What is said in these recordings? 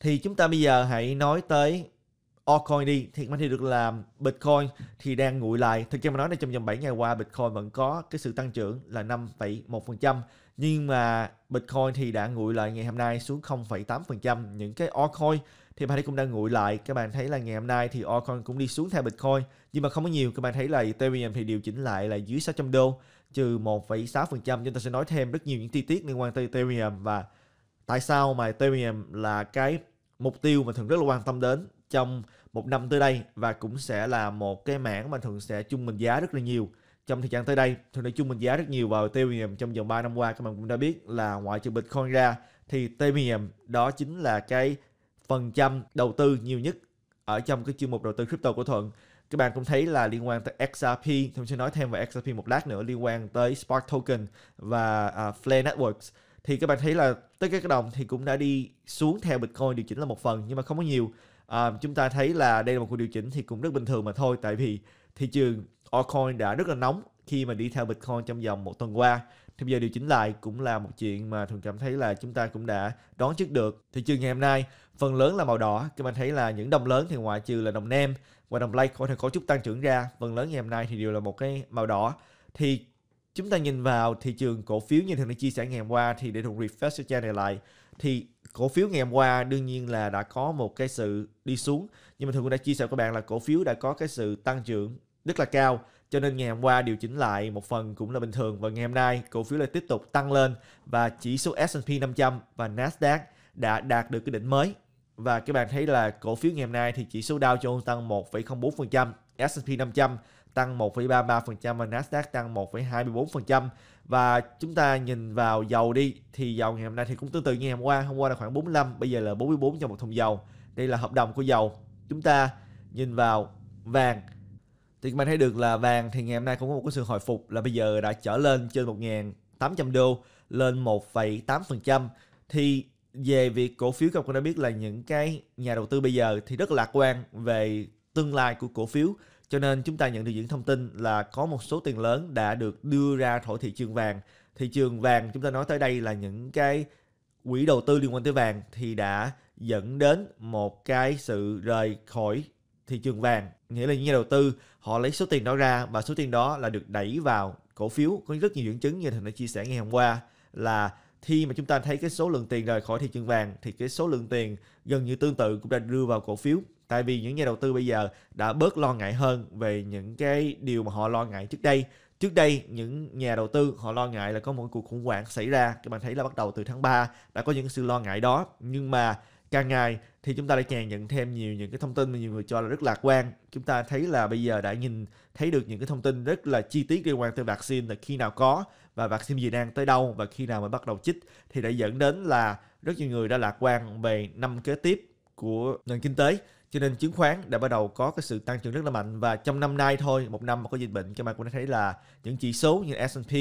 Thì chúng ta bây giờ hãy nói tới altcoin đi. Thiệt mà thì được là Bitcoin thì đang nguội lại. Thực ra mà nói là trong vòng 7 ngày qua Bitcoin vẫn có cái sự tăng trưởng là 5,1%. Nhưng mà Bitcoin thì đã nguội lại ngày hôm nay xuống 0,8%. Những cái altcoin thì bạn thấy cũng đang nguội lại. Các bạn thấy là ngày hôm nay thì altcoin cũng đi xuống theo Bitcoin. Nhưng mà không có nhiều. Các bạn thấy là Ethereum thì điều chỉnh lại là dưới 600 đô trừ 1,6%. Chúng ta sẽ nói thêm rất nhiều những chi tiết liên quan tới Ethereum và tại sao mà Ethereum là cái mục tiêu mà thường rất là quan tâm đến trong một năm tới đây và cũng sẽ là một cái mảng mà thường sẽ chung mình giá rất là nhiều trong thời gian tới đây thường đã chung mình giá rất nhiều vào Ethereum trong vòng 3 năm qua các bạn cũng đã biết là ngoại trừ Bitcoin ra thì Ethereum đó chính là cái phần trăm đầu tư nhiều nhất ở trong cái chuyên mục đầu tư crypto của Thuận các bạn cũng thấy là liên quan tới XRP Thuận sẽ nói thêm về XRP một lát nữa liên quan tới Spark Token và uh, Flare Networks thì các bạn thấy là tới các đồng thì cũng đã đi xuống theo Bitcoin điều chỉnh là một phần nhưng mà không có nhiều à, chúng ta thấy là đây là một cuộc điều chỉnh thì cũng rất bình thường mà thôi tại vì thị trường altcoin đã rất là nóng khi mà đi theo Bitcoin trong vòng một tuần qua thì bây giờ điều chỉnh lại cũng là một chuyện mà thường cảm thấy là chúng ta cũng đã đón trước được thị trường ngày hôm nay phần lớn là màu đỏ các bạn thấy là những đồng lớn thì ngoại trừ là đồng nem và đồng lake có thể có chút tăng trưởng ra phần lớn ngày hôm nay thì đều là một cái màu đỏ thì chúng ta nhìn vào thị trường cổ phiếu như thường đã chia sẻ ngày hôm qua thì để thuận refresh cho này lại thì cổ phiếu ngày hôm qua đương nhiên là đã có một cái sự đi xuống nhưng mà thường cũng đã chia sẻ với các bạn là cổ phiếu đã có cái sự tăng trưởng rất là cao cho nên ngày hôm qua điều chỉnh lại một phần cũng là bình thường và ngày hôm nay cổ phiếu lại tiếp tục tăng lên và chỉ số S&P 500 và Nasdaq đã đạt được cái đỉnh mới và các bạn thấy là cổ phiếu ngày hôm nay thì chỉ số Dow Jones tăng 1,04%, S&P 500 tăng 1,33% và Nasdaq tăng 1,24% và chúng ta nhìn vào dầu đi thì dầu ngày hôm nay thì cũng tương tự như ngày hôm qua hôm qua là khoảng 45 bây giờ là 44 cho một thùng dầu đây là hợp đồng của dầu chúng ta nhìn vào vàng thì các bạn thấy được là vàng thì ngày hôm nay cũng có một cái sự hồi phục là bây giờ đã trở lên trên 1.800 đô lên 1,8% thì về việc cổ phiếu các bạn đã biết là những cái nhà đầu tư bây giờ thì rất lạc quan về tương lai của cổ phiếu. Cho nên chúng ta nhận được những thông tin là có một số tiền lớn đã được đưa ra khỏi thị trường vàng. Thị trường vàng chúng ta nói tới đây là những cái quỹ đầu tư liên quan tới vàng thì đã dẫn đến một cái sự rời khỏi thị trường vàng nghĩa là những nhà đầu tư họ lấy số tiền đó ra và số tiền đó là được đẩy vào cổ phiếu có rất nhiều dẫn chứng như thành đã chia sẻ ngày hôm qua là khi mà chúng ta thấy cái số lượng tiền rời khỏi thị trường vàng thì cái số lượng tiền gần như tương tự cũng đã đưa vào cổ phiếu tại vì những nhà đầu tư bây giờ đã bớt lo ngại hơn về những cái điều mà họ lo ngại trước đây trước đây những nhà đầu tư họ lo ngại là có một cuộc khủng hoảng xảy ra các bạn thấy là bắt đầu từ tháng 3 đã có những sự lo ngại đó nhưng mà càng ngày thì chúng ta lại càng nhận thêm nhiều những cái thông tin mà nhiều người cho là rất lạc quan chúng ta thấy là bây giờ đã nhìn thấy được những cái thông tin rất là chi tiết liên quan tới vaccine là khi nào có và vaccine gì đang tới đâu và khi nào mới bắt đầu chích thì đã dẫn đến là rất nhiều người đã lạc quan về năm kế tiếp của nền kinh tế cho nên chứng khoán đã bắt đầu có cái sự tăng trưởng rất là mạnh và trong năm nay thôi một năm mà có dịch bệnh các bạn cũng đã thấy là những chỉ số như S&P,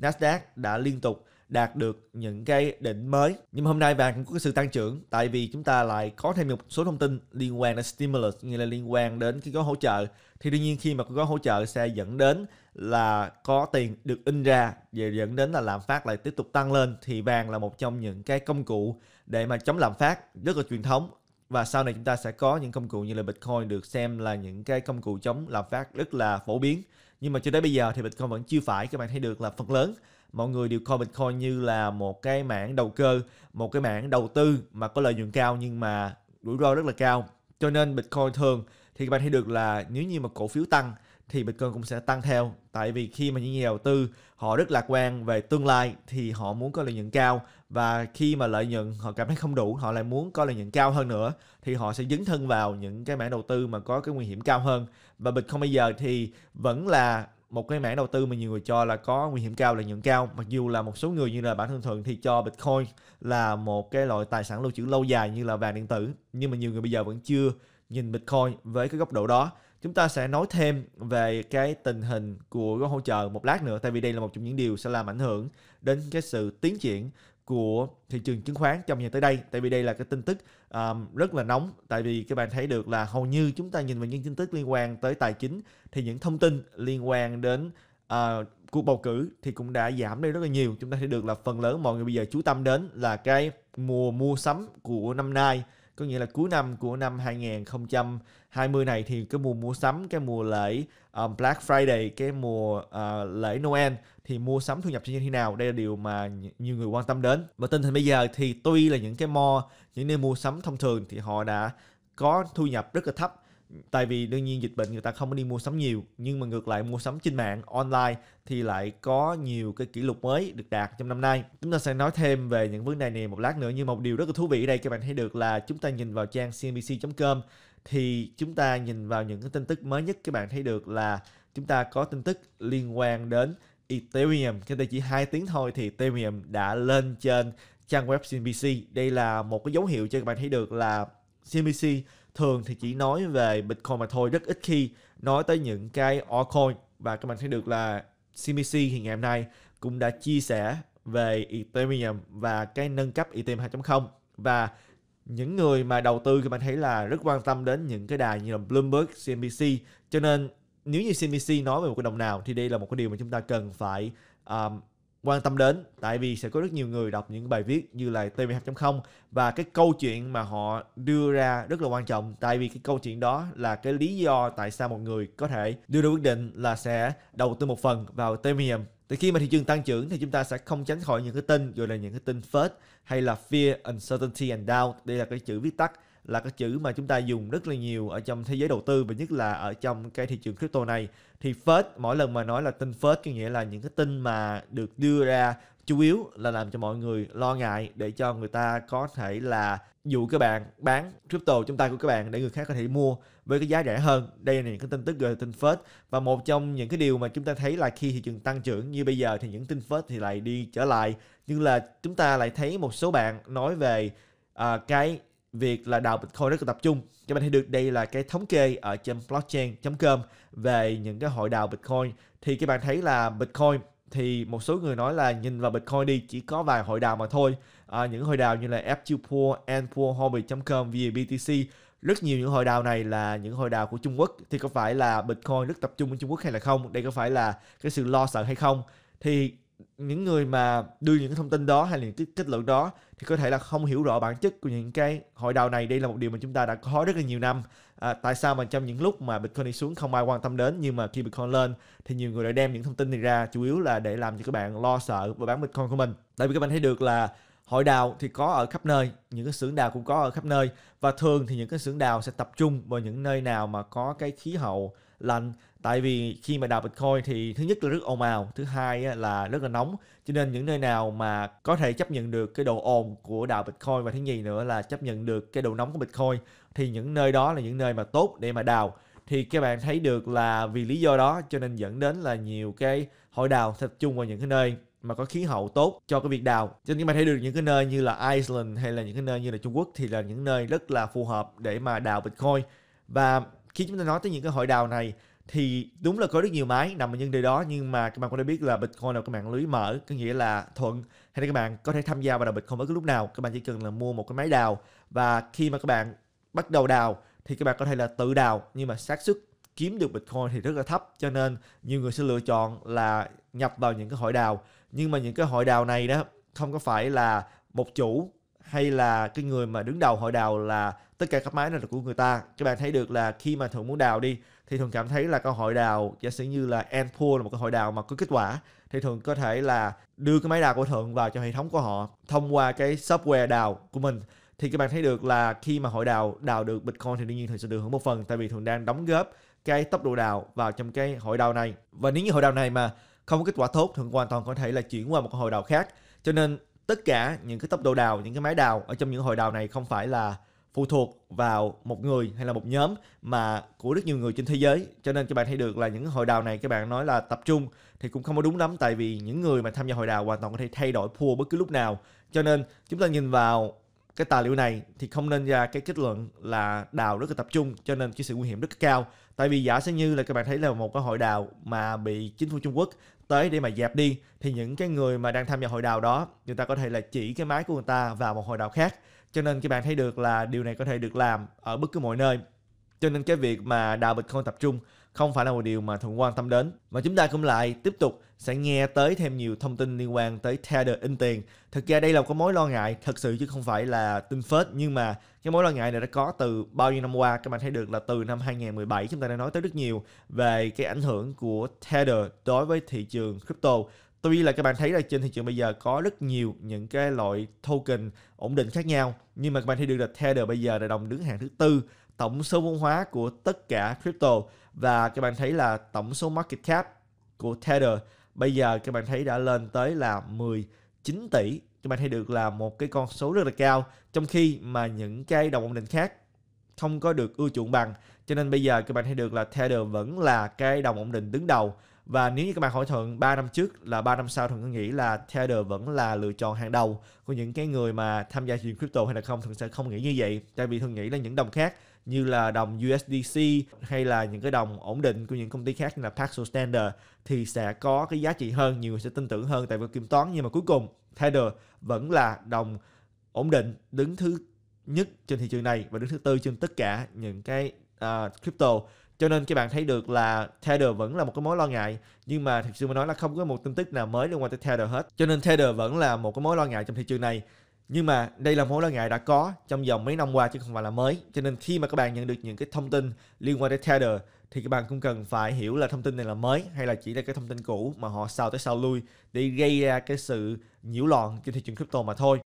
Nasdaq đã liên tục đạt được những cái đỉnh mới nhưng mà hôm nay vàng cũng có cái sự tăng trưởng tại vì chúng ta lại có thêm một số thông tin liên quan đến stimulus như là liên quan đến cái gói hỗ trợ thì đương nhiên khi mà có gói hỗ trợ sẽ dẫn đến là có tiền được in ra và dẫn đến là lạm phát lại tiếp tục tăng lên thì vàng là một trong những cái công cụ để mà chống lạm phát rất là truyền thống và sau này chúng ta sẽ có những công cụ như là Bitcoin được xem là những cái công cụ chống lạm phát rất là phổ biến nhưng mà cho tới bây giờ thì Bitcoin vẫn chưa phải các bạn thấy được là phần lớn mọi người đều coi Bitcoin như là một cái mảng đầu cơ một cái mảng đầu tư mà có lợi nhuận cao nhưng mà rủi ro rất là cao cho nên Bitcoin thường thì các bạn thấy được là nếu như mà cổ phiếu tăng thì Bitcoin cũng sẽ tăng theo. Tại vì khi mà những nhà đầu tư họ rất lạc quan về tương lai thì họ muốn có lợi nhuận cao và khi mà lợi nhuận họ cảm thấy không đủ họ lại muốn có lợi nhuận cao hơn nữa thì họ sẽ dấn thân vào những cái mảng đầu tư mà có cái nguy hiểm cao hơn và Bitcoin bây giờ thì vẫn là một cái mảng đầu tư mà nhiều người cho là có nguy hiểm cao lợi nhuận cao mặc dù là một số người như là bản thân thường thì cho bitcoin là một cái loại tài sản lưu trữ lâu dài như là vàng điện tử nhưng mà nhiều người bây giờ vẫn chưa nhìn bitcoin với cái góc độ đó chúng ta sẽ nói thêm về cái tình hình của gói hỗ trợ một lát nữa tại vì đây là một trong những điều sẽ làm ảnh hưởng đến cái sự tiến triển của thị trường chứng khoán trong ngày tới đây tại vì đây là cái tin tức um, rất là nóng tại vì các bạn thấy được là hầu như chúng ta nhìn vào những tin tức liên quan tới tài chính thì những thông tin liên quan đến uh, cuộc bầu cử thì cũng đã giảm đi rất là nhiều chúng ta thấy được là phần lớn mọi người bây giờ chú tâm đến là cái mùa mua sắm của năm nay có nghĩa là cuối năm của năm 2020 này thì cái mùa mua sắm cái mùa lễ um, Black Friday cái mùa uh, lễ Noel thì mua sắm thu nhập sẽ như thế nào đây là điều mà nhiều người quan tâm đến và tình hình bây giờ thì tuy là những cái mall những nơi mua sắm thông thường thì họ đã có thu nhập rất là thấp tại vì đương nhiên dịch bệnh người ta không có đi mua sắm nhiều nhưng mà ngược lại mua sắm trên mạng online thì lại có nhiều cái kỷ lục mới được đạt trong năm nay chúng ta sẽ nói thêm về những vấn đề này một lát nữa nhưng một điều rất là thú vị ở đây các bạn thấy được là chúng ta nhìn vào trang cnbc.com thì chúng ta nhìn vào những cái tin tức mới nhất các bạn thấy được là chúng ta có tin tức liên quan đến Ethereum cái đây chỉ 2 tiếng thôi thì Ethereum đã lên trên trang web CNBC đây là một cái dấu hiệu cho các bạn thấy được là CNBC thường thì chỉ nói về Bitcoin mà thôi rất ít khi nói tới những cái altcoin và các bạn thấy được là CBC thì ngày hôm nay cũng đã chia sẻ về Ethereum và cái nâng cấp Ethereum 2.0 và những người mà đầu tư thì bạn thấy là rất quan tâm đến những cái đài như là Bloomberg, CNBC cho nên nếu như CNBC nói về một cái đồng nào thì đây là một cái điều mà chúng ta cần phải um, quan tâm đến tại vì sẽ có rất nhiều người đọc những bài viết như là TV2.0 và cái câu chuyện mà họ đưa ra rất là quan trọng tại vì cái câu chuyện đó là cái lý do tại sao một người có thể đưa ra quyết định là sẽ đầu tư một phần vào Ethereum. Từ khi mà thị trường tăng trưởng thì chúng ta sẽ không tránh khỏi những cái tin gọi là những cái tin phết hay là fear, uncertainty and doubt. Đây là cái chữ viết tắt là cái chữ mà chúng ta dùng rất là nhiều ở trong thế giới đầu tư và nhất là ở trong cái thị trường crypto này thì first mỗi lần mà nói là tin first có nghĩa là những cái tin mà được đưa ra chủ yếu là làm cho mọi người lo ngại để cho người ta có thể là dụ các bạn bán crypto chúng ta của các bạn để người khác có thể mua với cái giá rẻ hơn đây là những cái tin tức về tin first và một trong những cái điều mà chúng ta thấy là khi thị trường tăng trưởng như bây giờ thì những tin first thì lại đi trở lại nhưng là chúng ta lại thấy một số bạn nói về uh, cái việc là đào Bitcoin rất là tập trung. Các bạn thấy được đây là cái thống kê ở trên blockchain.com về những cái hội đào Bitcoin. Thì các bạn thấy là Bitcoin thì một số người nói là nhìn vào Bitcoin đi chỉ có vài hội đào mà thôi. À, những hội đào như là f2po, FG Pool, Anpool, Hobby.com, VBTC rất nhiều những hội đào này là những hội đào của Trung Quốc thì có phải là Bitcoin rất tập trung ở Trung Quốc hay là không? Đây có phải là cái sự lo sợ hay không? Thì những người mà đưa những cái thông tin đó hay là những cái kết luận đó thì có thể là không hiểu rõ bản chất của những cái hội đào này đây là một điều mà chúng ta đã có rất là nhiều năm à, tại sao mà trong những lúc mà bitcoin đi xuống không ai quan tâm đến nhưng mà khi bitcoin lên thì nhiều người đã đem những thông tin này ra chủ yếu là để làm cho các bạn lo sợ và bán bitcoin của mình tại vì các bạn thấy được là hội đào thì có ở khắp nơi những cái xưởng đào cũng có ở khắp nơi và thường thì những cái xưởng đào sẽ tập trung vào những nơi nào mà có cái khí hậu lành tại vì khi mà đào Bitcoin thì thứ nhất là rất ồn ào thứ hai là rất là nóng cho nên những nơi nào mà có thể chấp nhận được cái độ ồn của đào Bitcoin và thứ nhì nữa là chấp nhận được cái độ nóng của Bitcoin thì những nơi đó là những nơi mà tốt để mà đào thì các bạn thấy được là vì lý do đó cho nên dẫn đến là nhiều cái hội đào tập trung vào những cái nơi mà có khí hậu tốt cho cái việc đào cho nên các bạn thấy được những cái nơi như là Iceland hay là những cái nơi như là Trung Quốc thì là những nơi rất là phù hợp để mà đào Bitcoin và khi chúng ta nói tới những cái hội đào này thì đúng là có rất nhiều máy nằm ở những đề đó nhưng mà các bạn có thể biết là Bitcoin là các bạn lưới mở có nghĩa là thuận hay là các bạn có thể tham gia vào đào Bitcoin bất cứ lúc nào các bạn chỉ cần là mua một cái máy đào và khi mà các bạn bắt đầu đào thì các bạn có thể là tự đào nhưng mà xác suất kiếm được Bitcoin thì rất là thấp cho nên nhiều người sẽ lựa chọn là nhập vào những cái hội đào nhưng mà những cái hội đào này đó không có phải là một chủ hay là cái người mà đứng đầu hội đào là tất cả các máy này là của người ta các bạn thấy được là khi mà thường muốn đào đi thì thường cảm thấy là cơ hội đào giả sử như là end pool là một cơ hội đào mà có kết quả thì thường có thể là đưa cái máy đào của thượng vào cho hệ thống của họ thông qua cái software đào của mình thì các bạn thấy được là khi mà hội đào đào được bitcoin thì đương nhiên thường sẽ được hưởng một phần tại vì thường đang đóng góp cái tốc độ đào vào trong cái hội đào này và nếu như hội đào này mà không có kết quả tốt thường hoàn toàn có thể là chuyển qua một hội đào khác cho nên tất cả những cái tốc độ đào những cái máy đào ở trong những hội đào này không phải là phụ thuộc vào một người hay là một nhóm mà của rất nhiều người trên thế giới cho nên các bạn thấy được là những hội đào này các bạn nói là tập trung thì cũng không có đúng lắm tại vì những người mà tham gia hội đào hoàn toàn có thể thay đổi pool bất cứ lúc nào cho nên chúng ta nhìn vào cái tài liệu này thì không nên ra cái kết luận là đào rất là tập trung cho nên cái sự nguy hiểm rất cao tại vì giả sử như là các bạn thấy là một cái hội đào mà bị chính phủ Trung Quốc tới để mà dẹp đi thì những cái người mà đang tham gia hội đào đó người ta có thể là chỉ cái máy của người ta vào một hội đào khác cho nên các bạn thấy được là điều này có thể được làm ở bất cứ mọi nơi cho nên cái việc mà đào đạo không tập trung không phải là một điều mà thường quan tâm đến. Mà chúng ta cũng lại tiếp tục sẽ nghe tới thêm nhiều thông tin liên quan tới Tether in tiền. Thực ra đây là một cái mối lo ngại thật sự chứ không phải là tin phết nhưng mà cái mối lo ngại này đã có từ bao nhiêu năm qua các bạn thấy được là từ năm 2017 chúng ta đã nói tới rất nhiều về cái ảnh hưởng của Tether đối với thị trường crypto Tuy là các bạn thấy là trên thị trường bây giờ có rất nhiều những cái loại token ổn định khác nhau nhưng mà các bạn thấy được là Tether bây giờ là đồng đứng hàng thứ tư tổng số vốn hóa của tất cả crypto và các bạn thấy là tổng số market cap của Tether bây giờ các bạn thấy đã lên tới là 19 tỷ các bạn thấy được là một cái con số rất là cao trong khi mà những cái đồng ổn định khác không có được ưa chuộng bằng cho nên bây giờ các bạn thấy được là Tether vẫn là cái đồng ổn định đứng đầu và nếu như các bạn hỏi Thuận 3 năm trước là 3 năm sau Thuận có nghĩ là Tether vẫn là lựa chọn hàng đầu của những cái người mà tham gia chuyện crypto hay là không Thuận sẽ không nghĩ như vậy. Tại vì Thuận nghĩ là những đồng khác như là đồng USDC hay là những cái đồng ổn định của những công ty khác như là Paxos Standard thì sẽ có cái giá trị hơn, nhiều người sẽ tin tưởng hơn tại vì kiểm toán nhưng mà cuối cùng Tether vẫn là đồng ổn định đứng thứ nhất trên thị trường này và đứng thứ tư trên tất cả những cái uh, crypto cho nên các bạn thấy được là Tether vẫn là một cái mối lo ngại nhưng mà thật sự mà nói là không có một tin tức nào mới liên quan tới Tether hết cho nên Tether vẫn là một cái mối lo ngại trong thị trường này nhưng mà đây là mối lo ngại đã có trong vòng mấy năm qua chứ không phải là mới cho nên khi mà các bạn nhận được những cái thông tin liên quan tới Tether thì các bạn cũng cần phải hiểu là thông tin này là mới hay là chỉ là cái thông tin cũ mà họ sao tới sao lui để gây ra cái sự nhiễu loạn trên thị trường crypto mà thôi